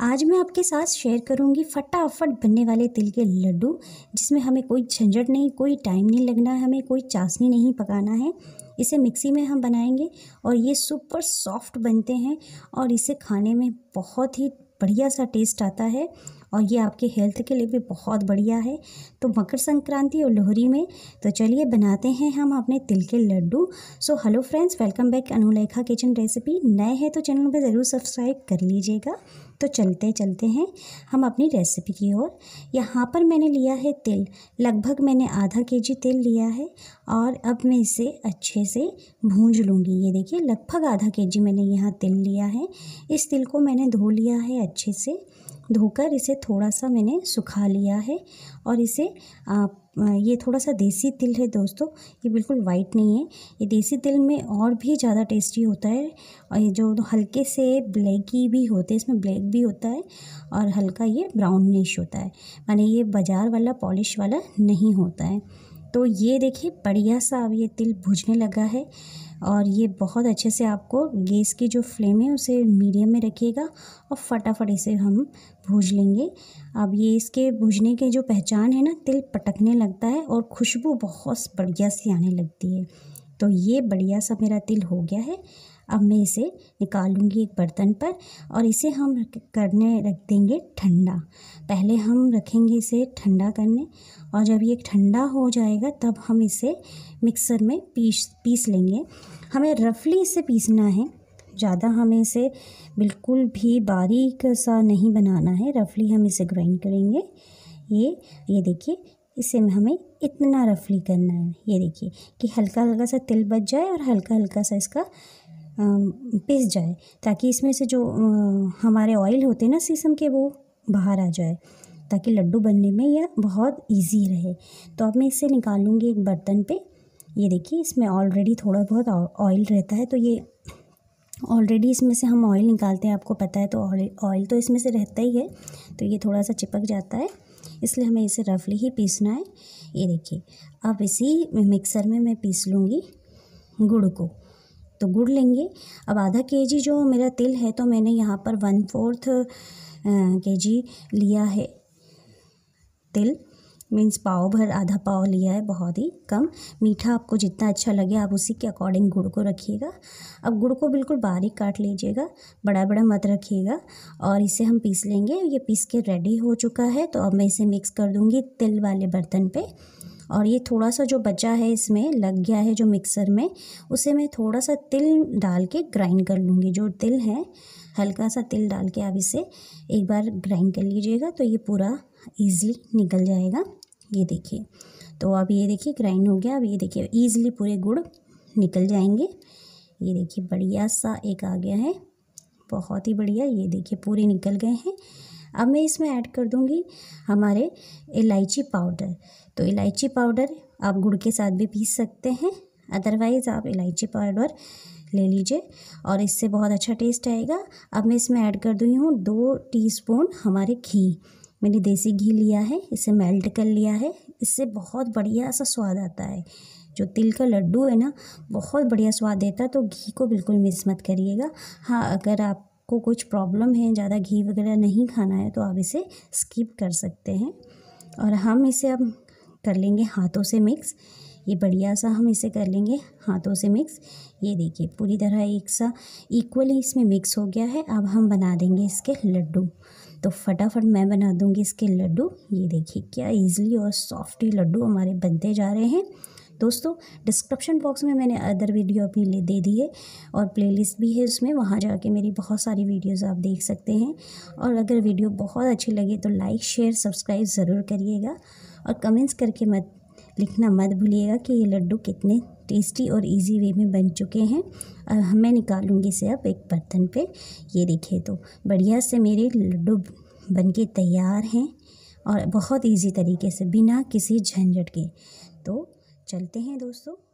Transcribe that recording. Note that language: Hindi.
आज मैं आपके साथ शेयर करूंगी फटाफट बनने वाले तिल के लड्डू जिसमें हमें कोई झंझट नहीं कोई टाइम नहीं लगना है हमें कोई चाशनी नहीं पकाना है इसे मिक्सी में हम बनाएंगे और ये सुपर सॉफ्ट बनते हैं और इसे खाने में बहुत ही बढ़िया सा टेस्ट आता है और ये आपके हेल्थ के लिए भी बहुत बढ़िया है तो मकर संक्रांति और लोहरी में तो चलिए बनाते हैं हम अपने तिल के लड्डू so hello friends welcome back Anulekha kitchen recipe नए हैं तो चैनल पर ज़रूर सब्सक्राइब कर लीजिएगा तो चलते चलते हैं हम अपनी रेसिपी की ओर यहाँ पर मैंने लिया है तिल लगभग मैंने आधा के जी तिल लिया है और अब मैं इसे अच्छे से भूंज लूँगी ये देखिए लगभग आधा के जी मैंने यहाँ तिल लिया है इस तिल को मैंने धो लिया है अच्छे से धोकर इसे थोड़ा सा मैंने सुखा लिया है और इसे आप ये थोड़ा सा देसी तिल है दोस्तों ये बिल्कुल वाइट नहीं है ये देसी तिल में और भी ज़्यादा टेस्टी होता है और ये जो हल्के से ब्लैक ही भी होते हैं इसमें ब्लैक भी होता है और हल्का ये ब्राउनिश होता है मैंने ये बाज़ार वाला पॉलिश वाला नहीं होता है तो ये देखिए बढ़िया सा अब ये तिल भुजने लगा है और ये बहुत अच्छे से आपको गैस की जो फ्लेम है उसे मीडियम में रखिएगा और फटाफट इसे हम भूज लेंगे अब ये इसके भूजने के जो पहचान है ना तिल पटकने लगता है और खुशबू बहुत बढ़िया सी आने लगती है तो ये बढ़िया सा मेरा तिल हो गया है अब मैं इसे निकालूंगी एक बर्तन पर और इसे हम करने रख देंगे ठंडा पहले हम रखेंगे इसे ठंडा करने और जब ये ठंडा हो जाएगा तब हम इसे मिक्सर में पीस पीस लेंगे हमें रफली इसे पीसना है ज़्यादा हमें इसे बिल्कुल भी बारीक सा नहीं बनाना है रफली हम इसे ग्राइंड करेंगे ये ये देखिए इसे में हमें इतना रफली करना है ये देखिए कि हल्का हल्का सा तिल बच जाए और हल्का हल्का सा इसका पिस जाए ताकि इसमें से जो हमारे ऑयल होते हैं ना शीशम के वो बाहर आ जाए ताकि लड्डू बनने में यह बहुत इजी रहे तो अब मैं इसे लूँगी एक बर्तन पे ये देखिए इसमें ऑलरेडी थोड़ा बहुत ऑयल रहता है तो ये ऑलरेडी इसमें से हम ऑयल निकालते हैं आपको पता है तो ऑयल तो इसमें से रहता ही है तो ये थोड़ा सा चिपक जाता है इसलिए हमें इसे रफली ही पीसना है ये देखिए अब इसी मिक्सर में मैं पीस लूँगी गुड़ को तो गुड़ लेंगे अब आधा के जी जो मेरा तिल है तो मैंने यहाँ पर वन फोर्थ के जी लिया है तिल मीन्स पाव भर आधा पाव लिया है बहुत ही कम मीठा आपको जितना अच्छा लगे आप उसी के अकॉर्डिंग गुड़ को रखिएगा अब गुड़ को बिल्कुल बारीक काट लीजिएगा बड़ा बड़ा मत रखिएगा और इसे हम पीस लेंगे ये पीस के रेडी हो चुका है तो अब मैं इसे मिक्स कर दूँगी तिल वाले बर्तन पे और ये थोड़ा सा जो बचा है इसमें लग गया है जो मिक्सर में उसे मैं थोड़ा सा तिल डाल के ग्राइंड कर लूँगी जो तिल है हल्का सा तिल डाल के आप इसे एक बार ग्राइंड कर लीजिएगा तो ये पूरा ईज़िली निकल जाएगा ये देखिए तो अब ये देखिए ग्राइंड हो गया अब ये देखिए ईज़िली पूरे गुड़ निकल जाएंगे ये देखिए बढ़िया सा एक आ गया है बहुत ही बढ़िया ये देखिए पूरे निकल गए हैं अब मैं इसमें ऐड कर दूँगी हमारे इलायची पाउडर तो इलायची पाउडर आप गुड़ के साथ भी पीस सकते हैं अदरवाइज़ आप इलायची पाउडर ले लीजिए और इससे बहुत अच्छा टेस्ट आएगा अब मैं इसमें ऐड कर दूँगी हूँ दो टी हमारे घी मैंने देसी घी लिया है इसे मेल्ट कर लिया है इससे बहुत बढ़िया सा स्वाद आता है जो तिल का लड्डू है ना बहुत बढ़िया स्वाद देता है तो घी को बिल्कुल मिस मत करिएगा हाँ अगर आप आपको कुछ प्रॉब्लम है ज़्यादा घी वगैरह नहीं खाना है तो आप इसे स्किप कर सकते हैं और हम इसे अब कर लेंगे हाथों से मिक्स ये बढ़िया सा हम इसे कर लेंगे हाथों से मिक्स ये देखिए पूरी तरह एक सा इक्वली इसमें मिक्स हो गया है अब हम बना देंगे इसके लड्डू तो फटाफट मैं बना दूंगी इसके लड्डू ये देखिए क्या इजीली और सॉफ्टी लड्डू हमारे बनते जा रहे हैं दोस्तों डिस्क्रिप्शन बॉक्स में मैंने अदर वीडियो भी ले दे दी है और प्लेलिस्ट भी है उसमें वहाँ जाके मेरी बहुत सारी वीडियोस आप देख सकते हैं और अगर वीडियो बहुत अच्छी लगे तो लाइक शेयर सब्सक्राइब ज़रूर करिएगा और कमेंट्स करके मत लिखना मत भूलिएगा कि ये लड्डू कितने टेस्टी और इजी वे में बन चुके हैं मैं निकालूंगी इसे अब एक बर्तन पे ये देखिए तो बढ़िया से मेरे लड्डू बन के तैयार हैं और बहुत इजी तरीके से बिना किसी झंझट के तो चलते हैं दोस्तों